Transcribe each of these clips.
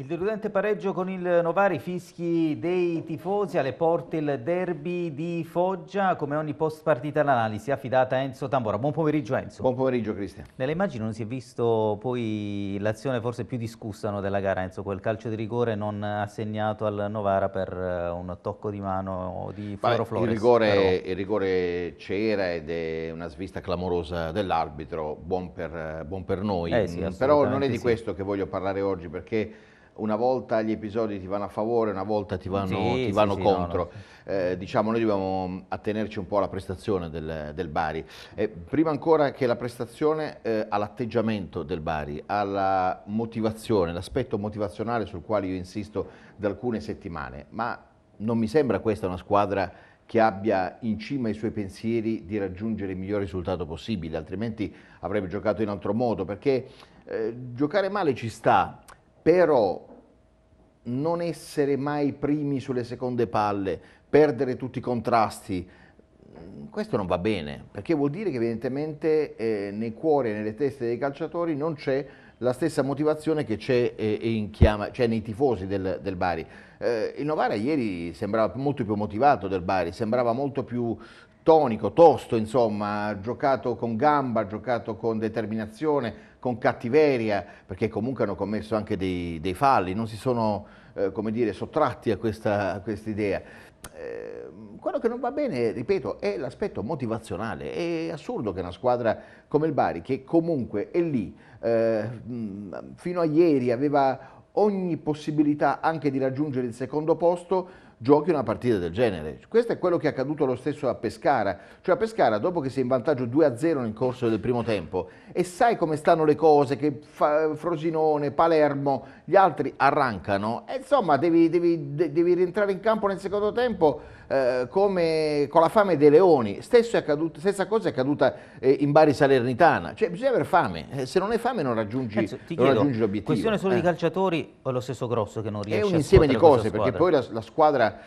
Il deludente pareggio con il Novara, i fischi dei tifosi alle porte il derby di Foggia, come ogni post partita l'analisi affidata a Enzo Tambora. Buon pomeriggio Enzo. Buon pomeriggio Cristian. Nelle immagini non si è visto poi l'azione forse più discussa no, della gara Enzo, quel calcio di rigore non assegnato al Novara per eh, un tocco di mano di Floro Flores. Il rigore, però... rigore c'era ed è una svista clamorosa dell'arbitro, buon, buon per, noi, eh sì, mm, però non è di questo che voglio parlare oggi perché una volta gli episodi ti vanno a favore, una volta ti vanno, sì, ti vanno sì, contro. Sì, no, no. Eh, diciamo, noi dobbiamo attenerci un po' alla prestazione del, del Bari. Eh, prima ancora che la prestazione, eh, all'atteggiamento del Bari, alla motivazione, l'aspetto motivazionale sul quale io insisto da alcune settimane. Ma non mi sembra questa una squadra che abbia in cima i suoi pensieri di raggiungere il miglior risultato possibile, altrimenti avrebbe giocato in altro modo, perché eh, giocare male ci sta, però non essere mai primi sulle seconde palle, perdere tutti i contrasti, mm, questo non va bene, perché vuol dire che evidentemente eh, nei cuori e nelle teste dei calciatori non c'è la stessa motivazione che c'è eh, cioè nei tifosi del, del Bari. Eh, il Novara ieri sembrava molto più motivato del Bari, sembrava molto più tonico, tosto, insomma, ha giocato con gamba, ha giocato con determinazione, con cattiveria, perché comunque hanno commesso anche dei, dei falli, non si sono, eh, come dire, sottratti a questa quest idea. Eh, quello che non va bene, ripeto, è l'aspetto motivazionale. È assurdo che una squadra come il Bari, che comunque è lì, eh, fino a ieri aveva ogni possibilità anche di raggiungere il secondo posto, giochi una partita del genere. Questo è quello che è accaduto lo stesso a Pescara, cioè a Pescara dopo che si è in vantaggio 2-0 nel corso del primo tempo e sai come stanno le cose, che Frosinone, Palermo, gli altri arrancano, e insomma devi, devi, devi rientrare in campo nel secondo tempo eh, come con la fame dei leoni, accaduto, stessa cosa è accaduta eh, in Bari Salernitana, cioè bisogna avere fame, eh, se non hai fame non raggiungi, Penso, non raggiungi l'obiettivo. questione solo di eh. calciatori o lo stesso Grosso che non riesce a È un insieme di cose, perché poi la, la squadra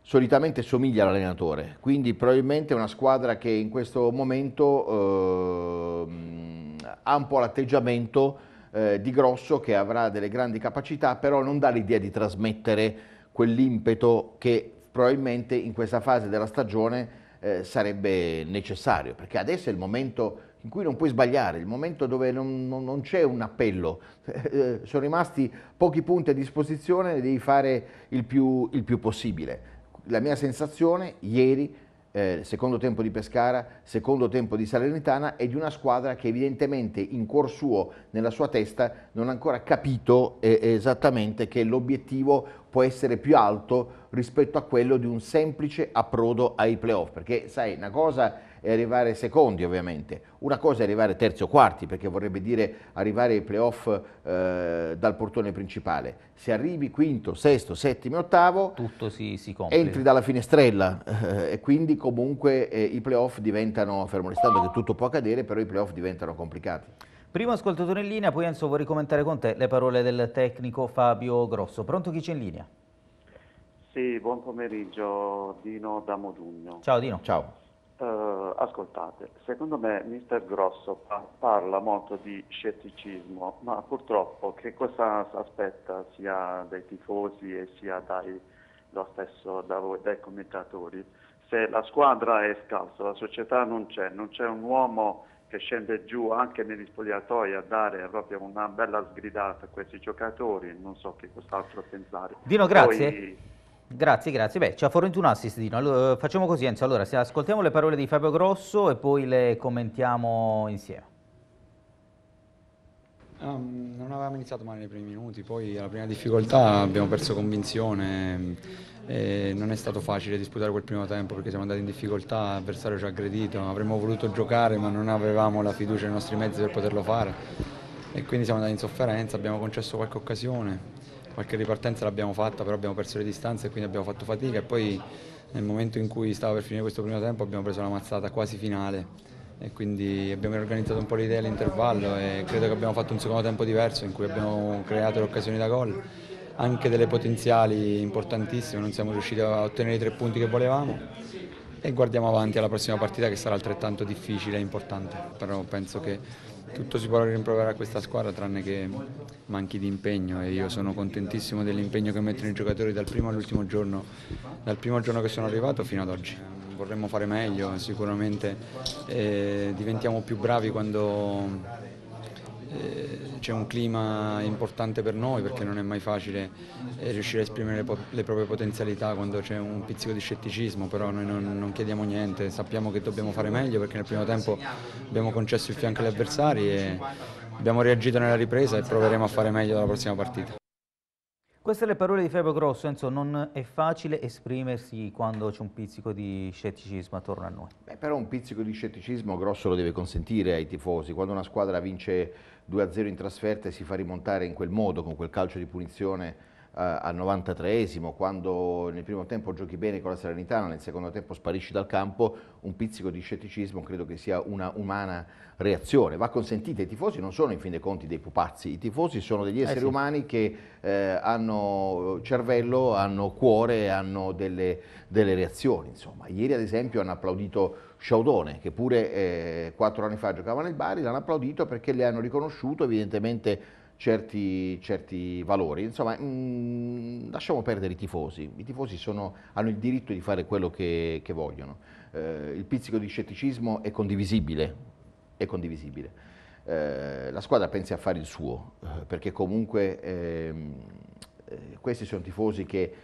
solitamente somiglia all'allenatore, quindi probabilmente è una squadra che in questo momento eh, ha un po' l'atteggiamento eh, di Grosso che avrà delle grandi capacità, però non dà l'idea di trasmettere quell'impeto che probabilmente in questa fase della stagione eh, sarebbe necessario, perché adesso è il momento in cui non puoi sbagliare, il momento dove non, non, non c'è un appello, eh, sono rimasti pochi punti a disposizione e devi fare il più, il più possibile. La mia sensazione ieri eh, secondo tempo di Pescara, secondo tempo di Salernitana e di una squadra che evidentemente in cuor suo, nella sua testa, non ha ancora capito eh, esattamente che l'obiettivo può essere più alto rispetto a quello di un semplice approdo ai playoff. Perché sai, una cosa e arrivare secondi ovviamente. Una cosa è arrivare terzi o quarti perché vorrebbe dire arrivare ai playoff eh, dal portone principale. Se arrivi quinto, sesto, settimo, ottavo, tutto si, si Entri dalla finestrella eh, e quindi comunque eh, i playoff diventano, fermo restando che tutto può accadere, però i playoff diventano complicati. Primo ascoltatore in linea, poi Enzo vorrei commentare con te le parole del tecnico Fabio Grosso. Pronto chi c'è in linea? Sì, buon pomeriggio, Dino da Modugno. Ciao Dino. Ciao. Uh, ascoltate, secondo me Mister Grosso parla molto di scetticismo, ma purtroppo che cosa si aspetta sia dai tifosi e sia dai, lo stesso da voi, dai commentatori? Se la squadra è scalza, la società non c'è, non c'è un uomo che scende giù anche negli spogliatoi a dare proprio una bella sgridata a questi giocatori, non so che cos'altro pensare. Dino, grazie. Poi, Grazie, grazie. Beh, ci ha fornito un assist, Dino. Allora, eh, facciamo così, Enzo. Allora, ascoltiamo le parole di Fabio Grosso e poi le commentiamo insieme. No, ehm, non avevamo iniziato male nei primi minuti, poi alla prima difficoltà abbiamo perso convinzione ehm, e non è stato facile disputare quel primo tempo perché siamo andati in difficoltà, l'avversario ci ha aggredito, avremmo voluto giocare ma non avevamo la fiducia nei nostri mezzi per poterlo fare e quindi siamo andati in sofferenza, abbiamo concesso qualche occasione, qualche ripartenza l'abbiamo fatta, però abbiamo perso le distanze e quindi abbiamo fatto fatica e poi nel momento in cui stava per finire questo primo tempo abbiamo preso la mazzata quasi finale e quindi abbiamo riorganizzato un po' l'idea all'intervallo e credo che abbiamo fatto un secondo tempo diverso in cui abbiamo creato le occasioni da gol, anche delle potenziali importantissime, non siamo riusciti a ottenere i tre punti che volevamo e guardiamo avanti alla prossima partita che sarà altrettanto difficile e importante, però penso che tutto si può rimproverare a questa squadra tranne che manchi di impegno e io sono contentissimo dell'impegno che mettono i giocatori dal primo all'ultimo giorno, dal primo giorno che sono arrivato fino ad oggi. Vorremmo fare meglio, sicuramente eh, diventiamo più bravi quando eh, c'è un clima importante per noi perché non è mai facile eh, riuscire a esprimere le proprie potenzialità quando c'è un pizzico di scetticismo, però noi non, non, chiediamo niente, sappiamo che dobbiamo fare meglio perché nel primo tempo abbiamo concesso il fianco agli avversari e abbiamo reagito nella ripresa e proveremo a fare meglio dalla prossima partita. Queste le parole di Fabio Grosso, Enzo, non è facile esprimersi quando c'è un pizzico di scetticismo attorno a noi. Beh, però un pizzico di scetticismo Grosso lo deve consentire ai tifosi, quando una squadra vince 2-0 in trasferta e si fa rimontare in quel modo, con quel calcio di punizione eh, al 93esimo, quando nel primo tempo giochi bene con la Serenitana, nel secondo tempo sparisci dal campo, un pizzico di scetticismo credo che sia una umana reazione. Va consentita, i tifosi non sono in fin dei conti dei pupazzi, i tifosi sono degli eh esseri eh sì. umani che eh, hanno cervello, hanno cuore, hanno delle, delle reazioni. Insomma. Ieri ad esempio hanno applaudito Sciaudone, che pure eh, quattro anni fa giocava nel Bari, l'hanno applaudito perché le hanno riconosciuto evidentemente certi, certi valori. Insomma, mh, mm, lasciamo perdere i tifosi, i tifosi sono, hanno il diritto di fare quello che, che vogliono. Eh, il pizzico di scetticismo è condivisibile, è condivisibile. Eh, la squadra pensa a fare il suo, eh, perché comunque ehm, eh, questi sono tifosi che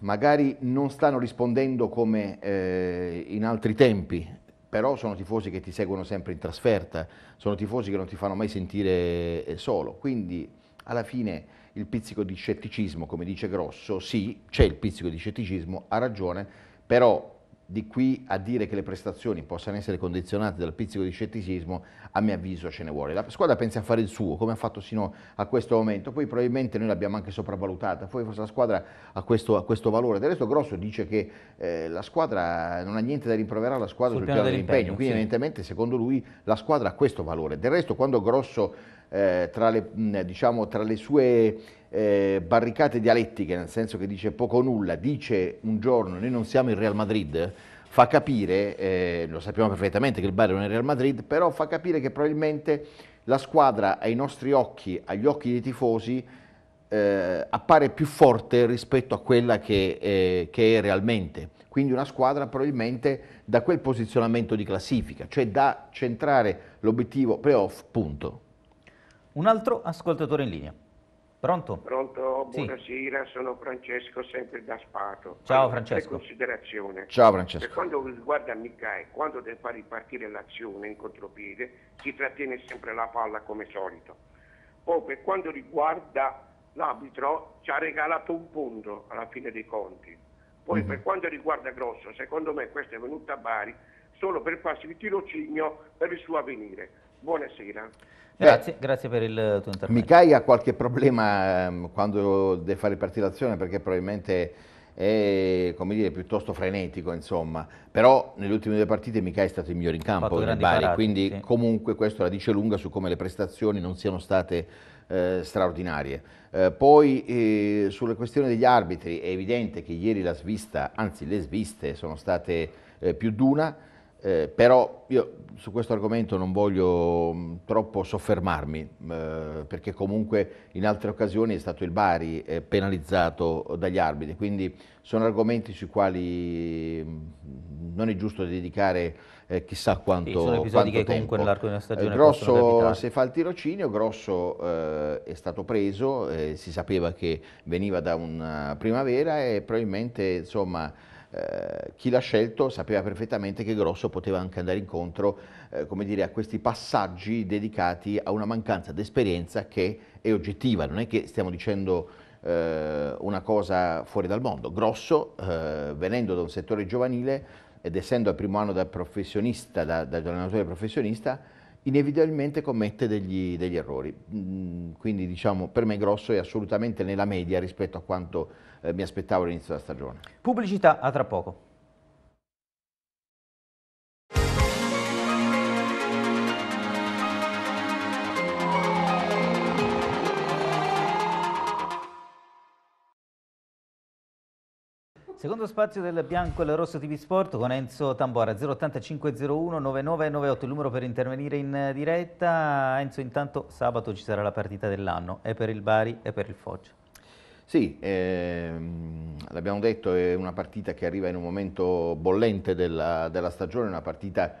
magari non stanno rispondendo come eh, in altri tempi però sono tifosi che ti seguono sempre in trasferta, sono tifosi che non ti fanno mai sentire eh, solo, quindi alla fine il pizzico di scetticismo, come dice Grosso, sì, c'è il pizzico di scetticismo, ha ragione, però di qui a dire che le prestazioni possano essere condizionate dal pizzico di scetticismo, a mio avviso ce ne vuole. La squadra pensa a fare il suo, come ha fatto sino a questo momento, poi probabilmente noi l'abbiamo anche sopravvalutata, poi forse la squadra ha questo, ha questo valore. Del resto Grosso dice che eh, la squadra non ha niente da rimproverare alla squadra sul, sul piano, piano dell'impegno, quindi sì. evidentemente secondo lui la squadra ha questo valore. Del resto quando Grosso eh, tra, le, diciamo, tra, le, sue eh, barricate dialettiche, nel senso che dice poco o nulla, dice un giorno noi non siamo il Real Madrid, fa capire, eh, lo sappiamo perfettamente che il Bayern non è il Real Madrid, però fa capire che probabilmente la squadra ai nostri occhi, agli occhi dei tifosi, eh, appare più forte rispetto a quella che, eh, che, è realmente. Quindi una squadra probabilmente da quel posizionamento di classifica, cioè da centrare l'obiettivo playoff, punto. Un altro ascoltatore in linea. Pronto? Pronto, buonasera, sì. sono Francesco, sempre da Spato. Ciao Francesco. Considerazione. Ciao Francesco. Per quanto riguarda Micae, eh, quando deve far ripartire l'azione in contropiede, si trattiene sempre la palla come solito. Poi per quanto riguarda l'arbitro, ci ha regalato un punto alla fine dei conti. Poi mm-hmm. per quanto riguarda Grosso, secondo me questo è venuto a Bari solo per farsi il tirocinio per il suo avvenire Buonasera. Grazie, Beh, grazie, per il tuo intervento. Micai ha qualche problema um, quando deve fare partire l'azione perché probabilmente è dire, piuttosto frenetico, insomma. Però nelle ultime due partite Micai è stato il migliore in campo nel Bari, parati, quindi sì. comunque questo la dice lunga su come le prestazioni non siano state eh, straordinarie. Eh, poi eh, sulla questione degli arbitri è evidente che ieri la svista, anzi le sviste sono state eh, più d'una, eh, però io su questo argomento non voglio mm, troppo soffermarmi, eh, perché comunque in altre occasioni è stato il Bari eh, penalizzato dagli arbitri, quindi sono argomenti sui quali mm, non è giusto dedicare eh, chissà quanto, tempo. sì, sono episodi che tempo. comunque nell'arco di una stagione eh, Grosso se fa il tirocinio, Grosso eh, è stato preso, eh, si sapeva che veniva da una primavera e probabilmente insomma eh, chi l'ha scelto sapeva perfettamente che Grosso poteva anche andare incontro eh, dire, a questi passaggi dedicati a una mancanza d'esperienza che è oggettiva, non è che stiamo dicendo eh, una cosa fuori dal mondo. Grosso, eh, venendo da un settore giovanile ed essendo al primo anno da professionista, da, da allenatore professionista, inevitabilmente commette degli, degli errori. Mm, quindi diciamo per me Grosso è assolutamente nella media rispetto a quanto eh, mi aspettavo all'inizio della stagione. Pubblicità a tra poco. Secondo spazio del bianco e del rosso TV Sport con Enzo Tambora 08501 9998 il numero per intervenire in diretta. Enzo intanto sabato ci sarà la partita dell'anno è per il Bari e per il Foggia. Sì, ehm, l'abbiamo detto è una partita che arriva in un momento bollente della, della stagione, una partita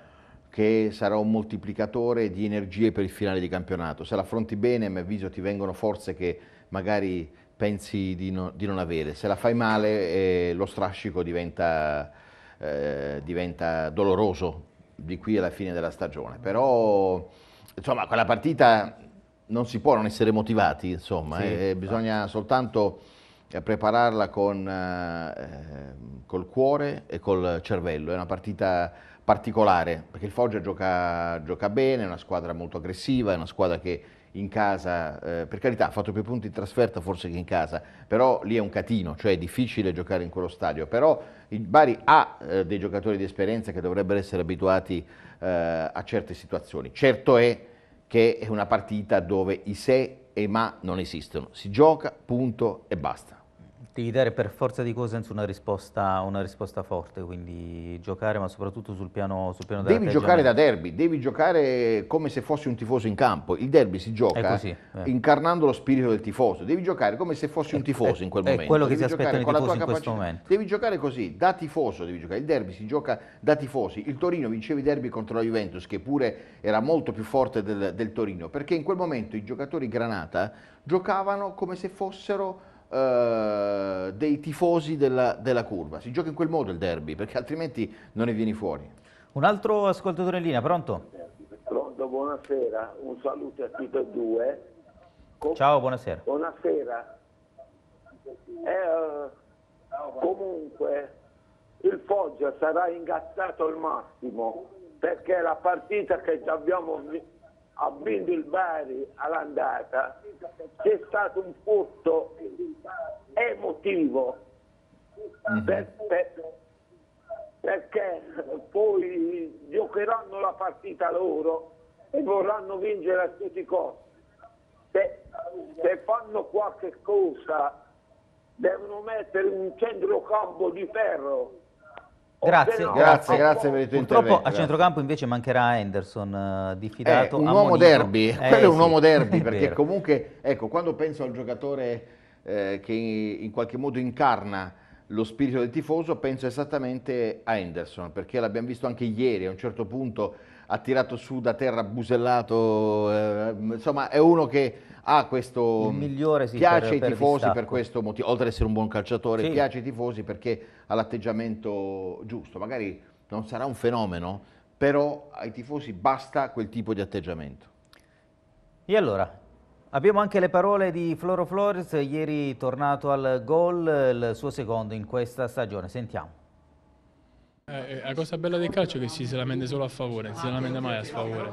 che sarà un moltiplicatore di energie per il finale di campionato. Se l'affronti bene, a mio avviso, ti vengono forze che magari pensi di, no, di, non avere. Se la fai male eh, lo strascico diventa, eh, diventa, doloroso di qui alla fine della stagione. Però insomma, quella partita non si può non essere motivati, insomma, sì, eh, bisogna soltanto eh, prepararla con, eh, col cuore e col cervello. È una partita particolare perché il Foggia gioca, gioca bene, è una squadra molto aggressiva, è una squadra che in casa, eh, per carità ha fatto più punti in trasferta forse che in casa, però lì è un catino, cioè è difficile giocare in quello stadio, però il Bari ha eh, dei giocatori di esperienza che dovrebbero essere abituati eh, a certe situazioni. Certo è che è una partita dove i se e i ma non esistono, si gioca, punto e basta. Devi dare per forza di cose una risposta, una risposta forte, quindi giocare, ma soprattutto sul piano, sul piano Devi giocare da derby, devi giocare come se fossi un tifoso in campo. Il derby si gioca così, eh. incarnando lo spirito del tifoso. Devi giocare come se fossi un eh, tifoso è, eh, in quel è momento. È quello devi che si aspetta aspettano i tifosi in capacità. questo momento. Devi giocare così, da tifoso devi giocare. Il derby si gioca da tifosi. Il Torino vinceva i derby contro la Juventus, che pure era molto più forte del, del Torino, perché in quel momento i giocatori Granata giocavano come se fossero eh, dei tifosi della, della curva. Si gioca in quel modo il derby, perché altrimenti non ne vieni fuori. Un altro ascoltatore in linea, pronto? Pronto, buonasera, un saluto a tutti e due. Com Ciao, buonasera. Buonasera. Eh, comunque, il Foggia sarà ingazzato al massimo, perché la partita che abbiamo vinto ha vinto il Bari all'andata, c'è stato un furto emotivo mhm. per, per, perché poi giocheranno la partita loro e vorranno vincere a tutti i costi. Se, se fanno qualche cosa devono mettere un centrocampo di ferro Grazie, no, grazie, grazie per il tuo Purtroppo intervento. Purtroppo a centrocampo invece mancherà Henderson uh, diffidato. Eh, eh un uomo derby, eh, quello è un uomo derby perché comunque, ecco, quando penso al giocatore eh, che in qualche modo incarna lo spirito del tifoso, penso esattamente a Anderson, perché l'abbiamo visto anche ieri a un certo punto ha tirato su da terra busellato, eh, insomma è uno che ha questo... Il migliore sì, Piace per, ai tifosi distacco. per questo motivo, oltre ad essere un buon calciatore, sì. piace ai tifosi perché ha l'atteggiamento giusto, magari non sarà un fenomeno, però ai tifosi basta quel tipo di atteggiamento. E allora, Abbiamo anche le parole di Floro Flores, ieri tornato al gol, il suo secondo in questa stagione. Sentiamo. Eh, eh, la cosa bella del calcio è che si, se la mende solo a favore, non si lamenta mai a sfavore.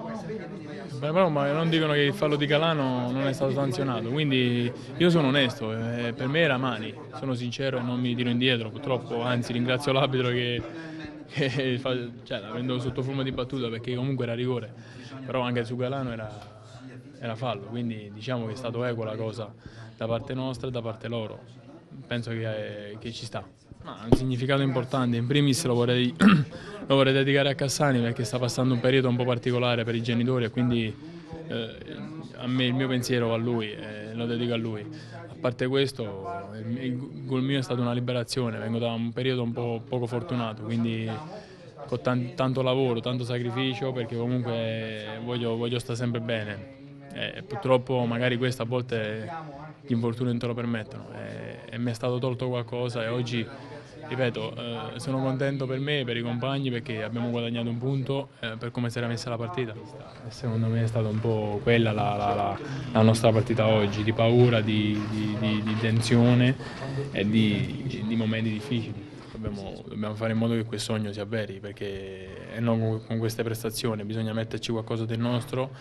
Però non dicono che il fallo di Calano non è stato sanzionato, quindi io sono onesto, eh, per me era mani, sono sincero e non mi tiro indietro purtroppo, anzi ringrazio l'arbitro che, che cioè, la prendo sotto forma di battuta perché comunque era rigore, però anche su Calano era, era fallo, quindi diciamo che è stato eco la cosa da parte nostra e da parte loro, penso che, eh, che ci sta ha un significato importante, in primis lo vorrei, lo vorrei, dedicare a Cassani perché sta passando un periodo un po' particolare per i genitori e quindi eh, a me il mio pensiero va a lui e lo dedico a lui. A parte questo il gol mio è stata una liberazione, vengo da un periodo un po' poco fortunato, quindi con tan tanto lavoro, tanto sacrificio perché comunque voglio, voglio stare sempre bene. E purtroppo magari questa a volte gli infortuni non te lo permettono e, e mi è stato tolto qualcosa e oggi ripeto, eh, sono contento per me e per i compagni perché abbiamo guadagnato un punto eh, per come si era messa la partita. Secondo me è stata un po' quella la, la, la, la nostra partita oggi, di paura, di, di, di, di tensione e di, momenti difficili. Dobbiamo, dobbiamo, fare in modo che quel sogno si avveri perché non con queste prestazioni, bisogna metterci qualcosa del nostro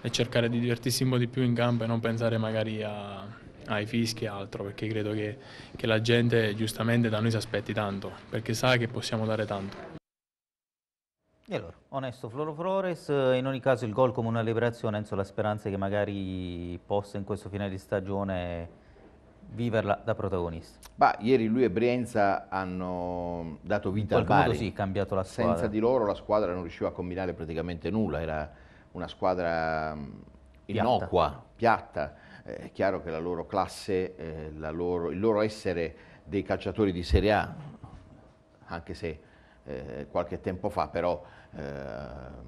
e cercare di divertirsi un po' di più in campo e non pensare magari a ai fischi e altro, perché credo che, che la gente giustamente da noi si aspetti tanto, perché sa che possiamo dare tanto. E allora, onesto Floro Flores, in ogni caso il gol come una liberazione, Enzo la speranza è che magari possa in questo finale di stagione viverla da protagonista. Ma ieri lui e Brienza hanno dato vita al Bari. Sì, cambiato la squadra. Senza di loro la squadra non riusciva a combinare praticamente nulla, era una squadra mm, innocua, piatta. piatta eh, è chiaro che la loro classe, eh, la loro, il loro essere dei calciatori di Serie A, anche se eh, qualche tempo fa, però eh,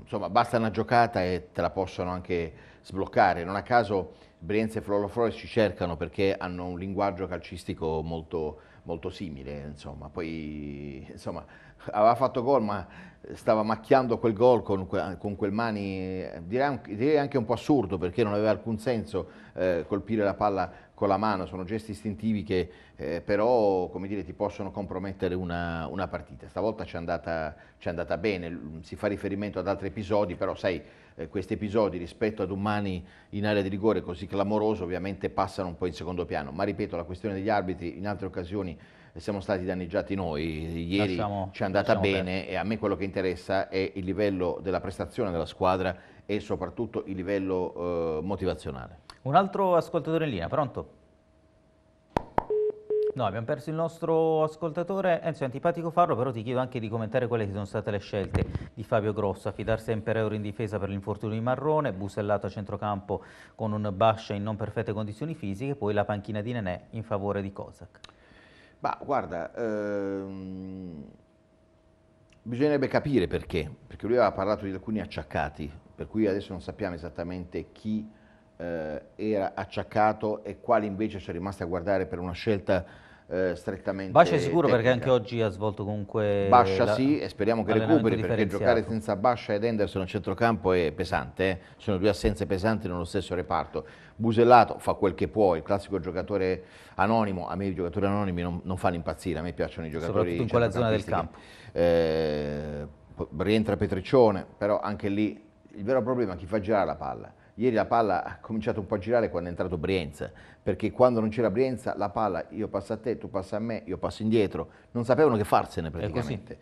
insomma basta una giocata e te la possono anche sbloccare. Non a caso Brienza e Floro Flores ci cercano perché hanno un linguaggio calcistico molto molto simile, insomma. Poi, insomma, aveva fatto gol, ma stava macchiando quel gol con, con quel mani, eh, direi, anche un po' assurdo, perché non aveva alcun senso eh, colpire la palla con la mano, sono gesti istintivi che eh, però dire, ti possono compromettere una, una partita. Stavolta ci è, andata, andata, bene, si fa riferimento ad altri episodi, però sai, eh, questi episodi rispetto ad un mani in area di rigore così clamoroso ovviamente passano un po' in secondo piano, ma ripeto, la questione degli arbitri in altre occasioni eh, siamo stati danneggiati noi, ieri lasciamo, ci è andata bene, bene e a me quello che interessa è il livello della prestazione della squadra e soprattutto il livello eh, motivazionale. Un altro ascoltatore in linea, pronto? No, abbiamo perso il nostro ascoltatore, Enzo eh, è antipatico farlo, però ti chiedo anche di commentare quelle che sono state le scelte di Fabio Grosso, affidarsi a Impereuro in difesa per l'infortunio di Marrone, busellato a centrocampo con un Bascia in non perfette condizioni fisiche, poi la panchina di Nenè in favore di Kozak. Ma guarda, ehm, bisognerebbe capire perché, perché lui aveva parlato di alcuni acciaccati, per cui adesso non sappiamo esattamente chi eh, era acciaccato e quali invece sono rimasti a guardare per una scelta eh, strettamente Bascia è sicuro tecnica. perché anche oggi ha svolto comunque Bascia la... sì e speriamo che recuperi perché giocare senza Bascia ed Henderson a centrocampo è pesante eh? sono due assenze pesanti nello stesso reparto Busellato fa quel che può il classico giocatore anonimo a me i giocatori anonimi non, non fanno impazzire a me piacciono i giocatori soprattutto in quella zona del campo eh, rientra Petriccione però anche lì il vero problema è chi fa girare la palla Ieri la palla ha cominciato un po' a girare quando è entrato Brienza, perché quando non c'era Brienza la palla io passo a te, tu passa a me, io passo indietro, non sapevano che farsene praticamente.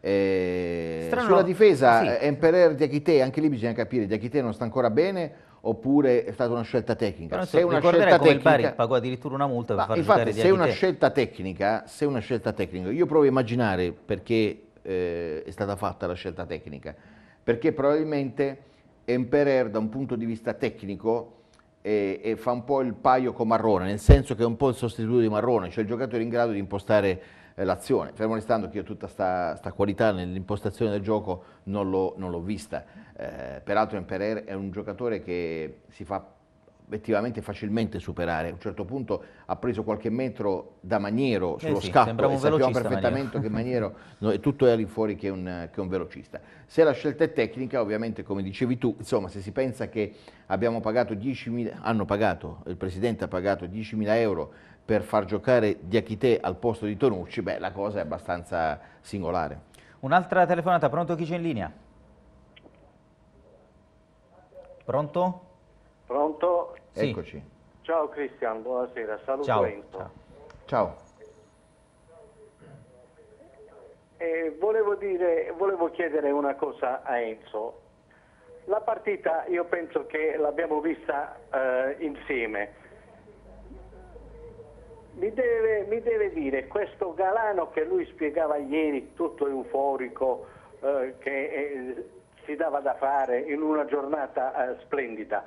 Eh, sulla difesa, sì. Eh, Emperer Diachite, anche lì bisogna capire, di Diachite non sta ancora bene oppure è stata una scelta tecnica. se è una scelta tecnica, il Bari pagò addirittura una multa per far infatti, se è una scelta tecnica, se una scelta tecnica, io provo a immaginare perché eh, è stata fatta la scelta tecnica, perché probabilmente Emperer da un punto di vista tecnico e, e fa un po' il paio con Marrone, nel senso che è un po' il sostituto di Marrone, cioè il giocatore in grado di impostare eh, l'azione, fermo restando che io tutta questa qualità nell'impostazione del gioco non l'ho, vista, eh, peraltro Emperer è un giocatore che si fa effettivamente facilmente superare. A un certo punto ha preso qualche metro da Maniero eh sullo eh sì, scatto e sappiamo perfettamente che Maniero no, tutto è lì fuori che un, che un velocista. Se la scelta è tecnica, ovviamente come dicevi tu, insomma se si pensa che abbiamo pagato 10.000, hanno pagato, il Presidente ha pagato 10.000 euro per far giocare Diachite al posto di Tonucci, beh la cosa è abbastanza singolare. Un'altra telefonata, pronto chi c'è in linea? Pronto? Pronto? Sì. Eccoci. Ciao Cristian, buonasera, saluto Ciao. Enzo. Ciao. Ciao. Eh, volevo, dire, volevo chiedere una cosa a Enzo. La partita io penso che l'abbiamo vista eh, insieme. Mi deve, mi deve, dire questo Galano che lui spiegava ieri tutto euforico, eh, che eh, si dava da fare in una giornata eh, splendida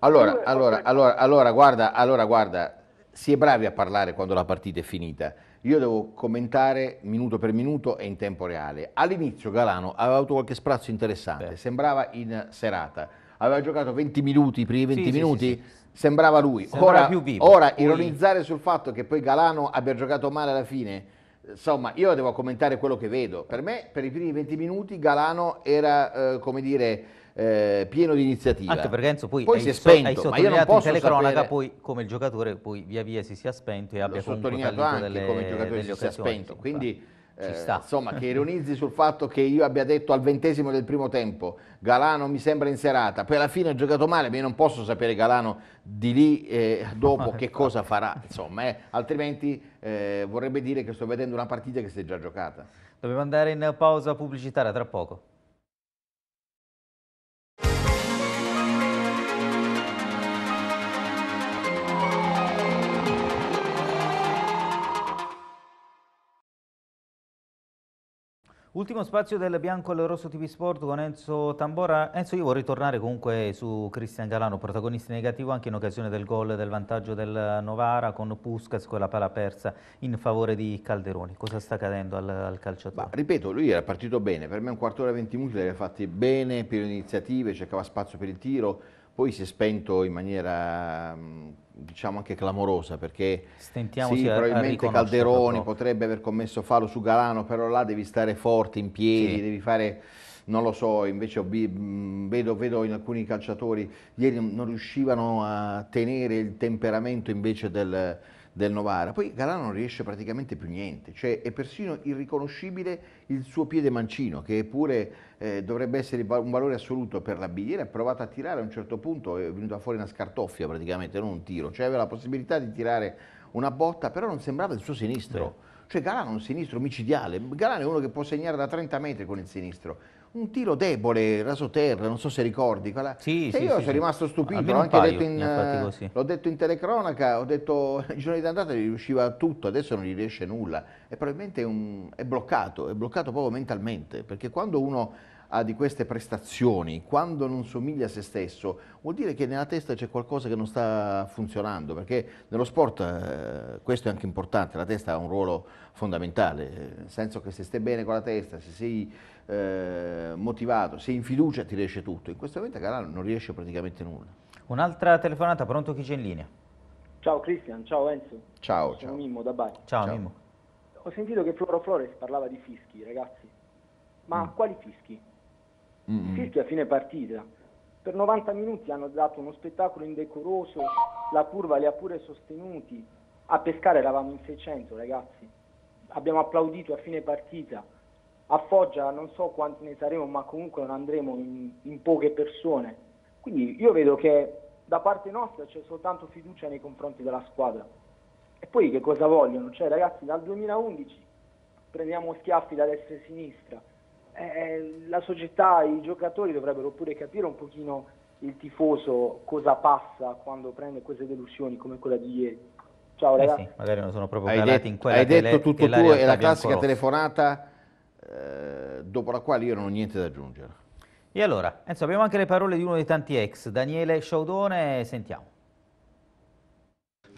allora, allora, allora, allora, guarda, allora, guarda, si è bravi a parlare quando la partita è finita. Io devo commentare minuto per minuto e in tempo reale. All'inizio Galano aveva avuto qualche sprazzo interessante, Beh. sembrava in serata. Aveva giocato 20 minuti, i primi 20 sì, minuti, sì, sì, sembrava lui. Sembrava ora, più vivo. ora poi... ironizzare sul fatto che poi Galano abbia giocato male alla fine, insomma, io devo commentare quello che vedo. Per me, per i primi 20 minuti, Galano era, eh, come dire, eh, pieno di iniziativa. Anche perché Enzo poi, poi si è spento, so, ma io non posso telecronaca sapere... poi come il giocatore poi via via si sia spento e abbia sottolineato anche delle, come il giocatore si sia spento, quindi eh, insomma che ironizzi sul fatto che io abbia detto al ventesimo del primo tempo Galano mi sembra in serata, poi alla fine ha giocato male, ma io non posso sapere Galano di lì eh, dopo che cosa farà, insomma, eh. altrimenti eh, vorrebbe dire che sto vedendo una partita che si è già giocata. Dobbiamo andare in pausa pubblicitaria tra poco. Ultimo spazio del bianco al rosso TV Sport con Enzo Tambora. Enzo, io vorrei tornare comunque su Cristian Galano, protagonista negativo anche in occasione del gol del vantaggio del Novara con Puskas quella pala persa in favore di Calderoni. Cosa sta accadendo al, al calciatore? Ma, ripeto, lui era partito bene, per me un quarto d'ora e venti minuti l'aveva fatti bene, pieno di iniziative, cercava spazio per il tiro, poi si è spento in maniera diciamo anche clamorosa perché Stentiamoci sì, probabilmente Calderoni potrebbe aver commesso fallo su Galano, però là devi stare forte in piedi, sì. devi fare non lo so, invece vedo, vedo, in alcuni calciatori ieri non riuscivano a tenere il temperamento invece del, del Novara. Poi Galano non riesce praticamente più niente, cioè è persino irriconoscibile il suo piede mancino, che pure eh, dovrebbe essere un valore assoluto per la bigliera, ha provato a tirare a un certo punto, è venuta fuori una scartoffia praticamente, non un tiro, cioè aveva la possibilità di tirare una botta, però non sembrava il suo sinistro. Beh. Cioè Galano è un sinistro micidiale, Galano è uno che può segnare da 30 metri con il sinistro. Un tiro debole, raso terra, non so se ricordi. Quella... Sì, cioè, sì, io sì, sono sì. rimasto stupito, l'ho anche detto in, l'ho detto in telecronaca, ho detto i giorni d'andata gli riusciva tutto, adesso non gli riesce nulla. E probabilmente è, un, è bloccato, è bloccato proprio mentalmente, perché quando uno ha di queste prestazioni, quando non somiglia a se stesso, vuol dire che nella testa c'è qualcosa che non sta funzionando, perché nello sport eh, questo è anche importante, la testa ha un ruolo fondamentale, nel senso che se stai bene con la testa, se sei eh, motivato, sei in fiducia ti riesce tutto, in questo momento Canale non riesce praticamente nulla. Un'altra telefonata, pronto chi c'è in linea? Ciao Cristian, ciao Enzo. Ciao, Sono ciao. Mimmo da Bari. Ciao, ciao. Mimmo. Ho sentito che Floro Flores parlava di fischi, ragazzi. Ma mm. quali fischi? mm-hmm. fischia a fine partita. Per 90 minuti hanno dato uno spettacolo indecoroso, la curva li ha pure sostenuti. A pescare eravamo in 600 ragazzi, abbiamo applaudito a fine partita. A Foggia non so quanti ne saremo, ma comunque non andremo in, in poche persone. Quindi io vedo che da parte nostra c'è soltanto fiducia nei confronti della squadra. E poi che cosa vogliono? Cioè ragazzi dal 2011 prendiamo schiaffi da destra e sinistra, eh, la società, i giocatori dovrebbero pure capire un pochino il tifoso cosa passa quando prende queste delusioni come quella di ieri. Ciao eh ragazzi. sì, magari non sono proprio hai calati in quella Hai tele, detto tutto tu e la classica telefonata eh, dopo la quale io non ho niente da aggiungere. E allora, Enzo, abbiamo anche le parole di uno dei tanti ex, Daniele Sciaudone, sentiamo.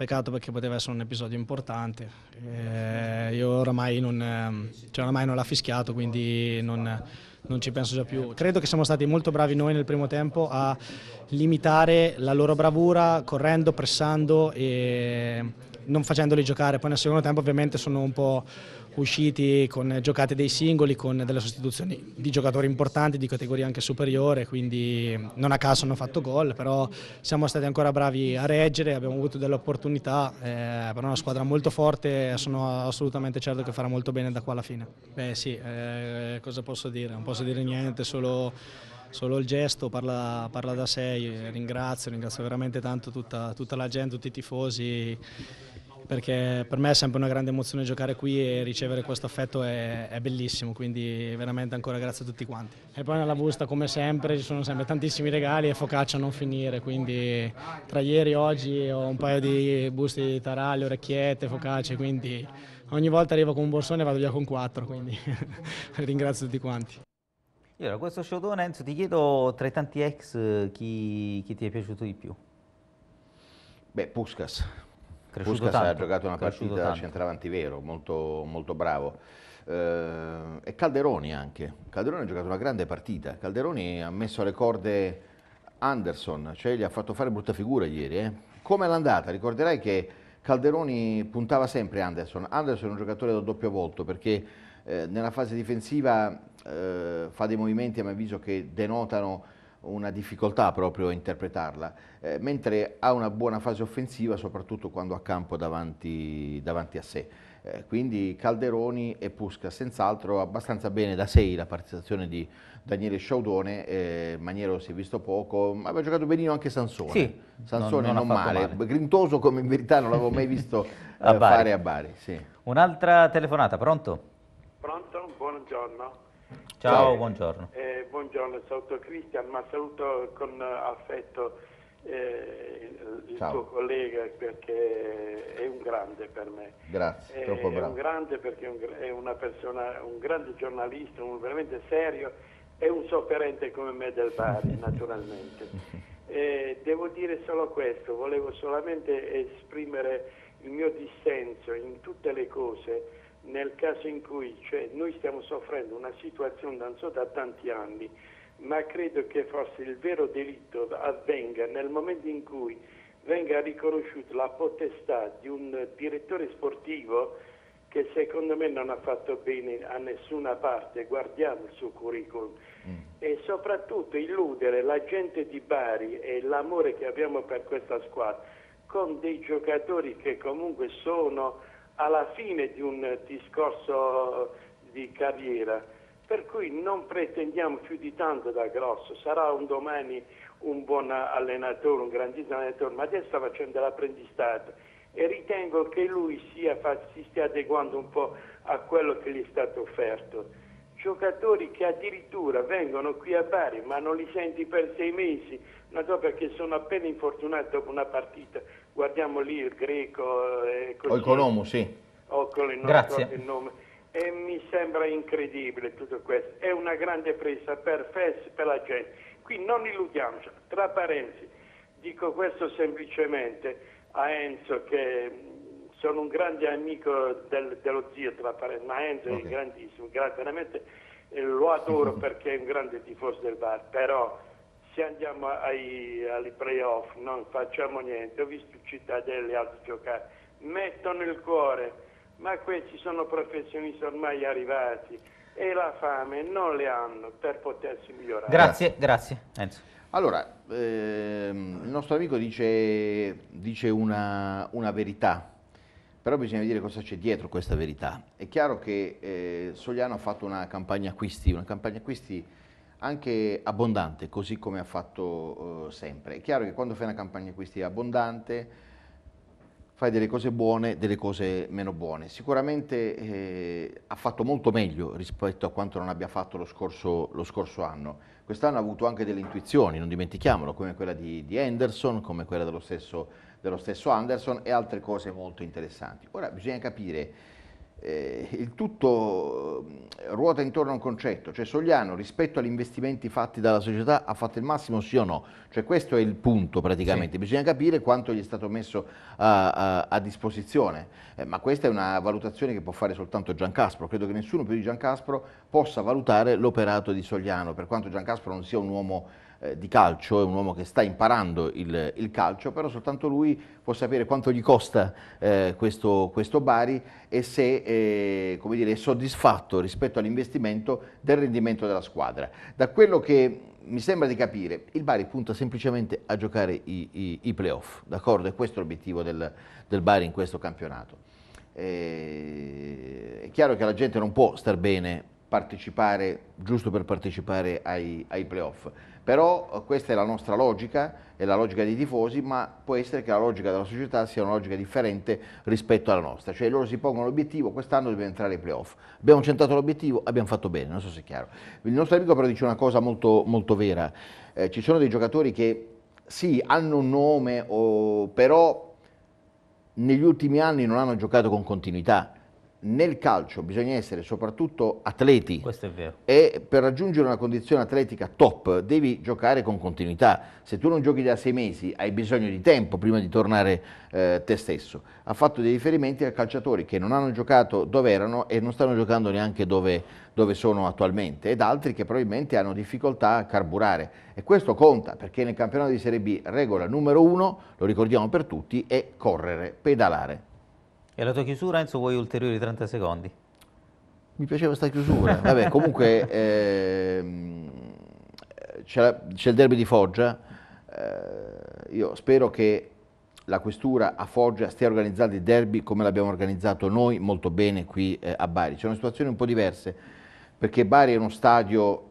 Peccato perché poteva essere un episodio importante. Eh, io oramai non, ehm, cioè oramai non l'ha fischiato, quindi non, non ci penso già più. Credo che siamo stati molto bravi noi nel primo tempo a limitare la loro bravura correndo, pressando e non facendoli giocare. Poi nel secondo tempo ovviamente sono un po' usciti con giocate dei singoli, con delle sostituzioni di giocatori importanti, di categoria anche superiore, quindi non a caso hanno fatto gol, però siamo stati ancora bravi a reggere, abbiamo avuto delle opportunità, eh, però è una squadra molto forte e sono assolutamente certo che farà molto bene da qua alla fine. Beh sì, eh, cosa posso dire? Non posso dire niente, solo solo il gesto parla, parla da sé, Io ringrazio, ringrazio veramente tanto tutta, tutta la gente, tutti i tifosi perché per me è sempre una grande emozione giocare qui e ricevere questo affetto è, è, bellissimo, quindi veramente ancora grazie a tutti quanti. E poi nella busta come sempre ci sono sempre tantissimi regali e focaccia a non finire, quindi tra ieri e oggi ho un paio di busti di taralli, orecchiette, focacce, quindi ogni volta arrivo con un borsone e vado via con quattro, quindi ringrazio tutti quanti. Allora, questo showdown, Enzo, ti chiedo tra i tanti ex eh, chi, chi ti è piaciuto di più? Beh, Puskas. Puskas ha giocato una partita da centravanti vero, molto, molto bravo. Eh, e Calderoni anche. Calderoni ha giocato una grande partita. Calderoni ha messo alle corde Anderson, cioè gli ha fatto fare brutta figura ieri. Eh. Come andata? Ricorderai che Calderoni puntava sempre Anderson. Anderson è un giocatore da doppio volto perché eh, nella fase difensiva eh, fa dei movimenti a mio avviso che denotano una difficoltà proprio a interpretarla, eh, mentre ha una buona fase offensiva soprattutto quando ha campo davanti, davanti a sé. Eh, quindi Calderoni e Pusca senz'altro abbastanza bene da 6 la partecipazione di Daniele Sciaudone, eh, Maniero si è visto poco, ma aveva giocato benino anche Sansone, sì, Sansone non, non, non male. male. grintoso come in verità non l'avevo mai visto eh, a fare a Bari. Sì. Un'altra telefonata, pronto? Pronto, buongiorno. Ciao, eh, buongiorno. Eh, buongiorno, saluto Cristian, ma saluto con affetto eh, il Ciao. tuo collega perché è un grande per me. Grazie, è, eh, troppo bravo. È un grande perché è, un, è una persona, un grande giornalista, un, veramente serio e un sofferente come me del Bari, naturalmente. Eh, devo dire solo questo, volevo solamente esprimere il mio dissenso in tutte le cose nel caso in cui cioè, noi stiamo soffrendo una situazione non so da tanti anni, ma credo che forse il vero delitto avvenga nel momento in cui venga riconosciuta la potestà di un direttore sportivo che secondo me non ha fatto bene a nessuna parte, guardiamo il suo curriculum, mm. e soprattutto illudere la gente di Bari e l'amore che abbiamo per questa squadra con dei giocatori che comunque sono alla fine di un discorso di carriera, per cui non pretendiamo più di tanto da Grosso, sarà un domani un buon allenatore, un grandissimo allenatore, ma adesso sta facendo l'apprendistato e ritengo che lui sia, si stia adeguando un po' a quello che gli è stato offerto. Giocatori che addirittura vengono qui a Bari ma non li senti per sei mesi, non so perché sono appena infortunati dopo una partita, guardiamo lì il greco eh, o il Colombo, sì. O con il, Grazie. nome. E mi sembra incredibile tutto questo. È una grande presa per FES, per la gente. Qui non illudiamoci. Tra parentesi, dico questo semplicemente a Enzo che mm, sono un grande amico del, dello zio, tra parentesi, ma Enzo okay. è grandissimo, veramente eh, lo adoro perché è un grande tifoso del bar, però se andiamo ai, ai playoff non facciamo niente, ho visto Cittadelle altri giocare, mettono il cuore, ma questi sono professionisti ormai arrivati e la fame non le hanno per potersi migliorare. Grazie, grazie Enzo. Allora, ehm, il nostro amico dice, dice una, una, verità, però bisogna vedere cosa c'è dietro questa verità. È chiaro che eh, Sogliano ha fatto una campagna acquisti, una campagna acquisti anche abbondante, così come ha fatto eh, sempre. È chiaro che quando fai una campagna acquisti abbondante, fai delle cose buone, delle cose meno buone. Sicuramente eh, ha fatto molto meglio rispetto a quanto non abbia fatto lo scorso, lo scorso anno. Quest'anno ha avuto anche delle intuizioni, non dimentichiamolo, come quella di, di Anderson, come quella dello stesso, dello stesso Anderson e altre cose molto interessanti. Ora bisogna capire eh, il tutto eh, ruota intorno a un concetto, cioè Sogliano rispetto agli investimenti fatti dalla società ha fatto il massimo sì o no? Cioè questo è il punto praticamente, sì. bisogna capire quanto gli è stato messo a, a, a disposizione, eh, ma questa è una valutazione che può fare soltanto Giancaspro, credo che nessuno più di Giancaspro possa valutare l'operato di Sogliano, per quanto Giancaspro non sia un uomo eh, di calcio, è un uomo che sta imparando il, il, calcio, però soltanto lui può sapere quanto gli costa eh, questo, questo, Bari e se eh, dire, è soddisfatto rispetto all'investimento del rendimento della squadra. Da quello che mi sembra di capire, il Bari punta semplicemente a giocare i, i, i playoff, d'accordo? E questo è l'obiettivo del, del Bari in questo campionato. Eh, è chiaro che la gente non può star bene partecipare giusto per partecipare ai, ai playoff. Però eh, questa è la nostra logica, è la logica dei tifosi, ma può essere che la logica della società sia una logica differente rispetto alla nostra. Cioè loro si pongono l'obiettivo, quest'anno dobbiamo entrare ai playoff. Abbiamo centrato l'obiettivo, abbiamo fatto bene, non so se è chiaro. Il nostro amico però dice una cosa molto, molto vera. Eh, ci sono dei giocatori che sì, hanno un nome, oh, però negli ultimi anni non hanno giocato con continuità nel calcio bisogna essere soprattutto atleti. E per raggiungere una condizione atletica top devi giocare con continuità. Se tu non giochi da sei mesi hai bisogno di tempo prima di tornare eh, te stesso. Ha fatto dei riferimenti a calciatori che non hanno giocato dove erano e non stanno giocando neanche dove, dove sono attualmente ed altri che probabilmente hanno difficoltà a carburare. E questo conta perché nel campionato di Serie B regola numero uno, lo ricordiamo per tutti, è correre, pedalare. E la tua chiusura, Enzo, vuoi ulteriori 30 secondi? Mi piaceva questa chiusura. Vabbè, comunque ehm, c'è, il derby di Foggia. Eh, io spero che la questura a Foggia stia organizzando il derby come l'abbiamo organizzato noi molto bene qui eh, a Bari. C'è una situazione un po' diversa perché Bari è uno stadio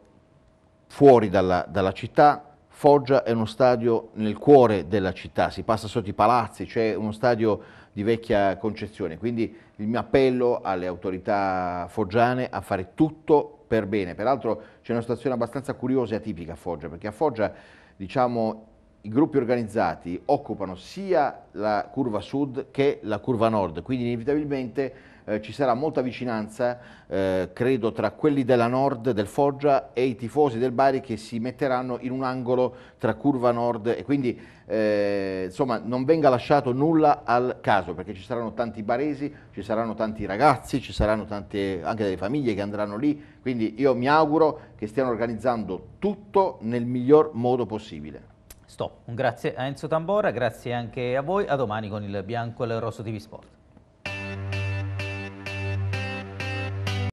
fuori dalla, dalla città, Foggia è uno stadio nel cuore della città, si passa sotto i palazzi, c'è uno stadio di vecchia concezione, quindi il mio appello alle autorità foggiane a fare tutto per bene. Peraltro c'è una situazione abbastanza curiosa e atipica a Foggia, perché a Foggia diciamo, i gruppi organizzati occupano sia la curva sud che la curva nord, quindi inevitabilmente eh, ci sarà molta vicinanza, eh, credo, tra quelli della Nord, del Foggia e i tifosi del Bari che si metteranno in un angolo tra curva Nord e quindi eh, insomma non venga lasciato nulla al caso perché ci saranno tanti baresi, ci saranno tanti ragazzi, ci saranno tante anche delle famiglie che andranno lì, quindi io mi auguro che stiano organizzando tutto nel miglior modo possibile. Stop, un grazie a Enzo Tambora, grazie anche a voi, a domani con il Bianco e il Rosso TV Sport.